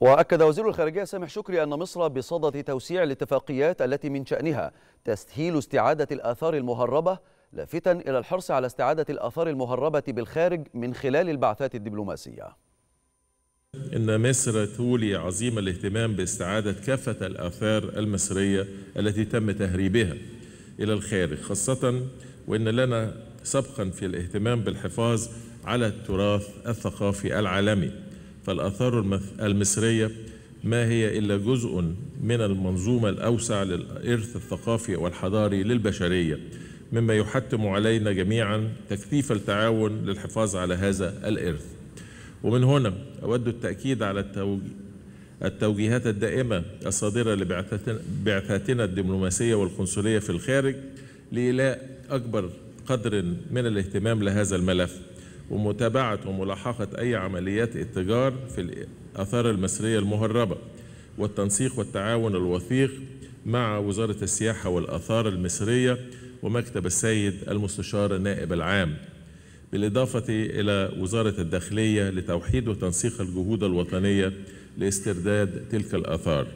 وأكد وزير الخارجية سامح شكري أن مصر بصدد توسيع الاتفاقيات التي من شأنها تسهيل استعادة الآثار المهربة لافتا إلى الحرص على استعادة الآثار المهربة بالخارج من خلال البعثات الدبلوماسية إن مصر تولي عظيم الاهتمام باستعادة كافة الآثار المصرية التي تم تهريبها إلى الخارج خاصة وإن لنا سبقا في الاهتمام بالحفاظ على التراث الثقافي العالمي فالآثار المصرية ما هي إلا جزء من المنظومة الأوسع للإرث الثقافي والحضاري للبشرية مما يحتم علينا جميعا تكثيف التعاون للحفاظ على هذا الإرث ومن هنا أود التأكيد على التوجيهات الدائمة الصادرة لبعثاتنا الدبلوماسية والقنصلية في الخارج لإيلاء أكبر قدر من الاهتمام لهذا الملف ومتابعة وملاحقة أي عمليات اتجار في الآثار المصرية المهربة والتنسيق والتعاون الوثيق مع وزارة السياحة والآثار المصرية ومكتب السيد المستشار النائب العام بالإضافة إلى وزارة الداخلية لتوحيد وتنسيق الجهود الوطنية لاسترداد تلك الآثار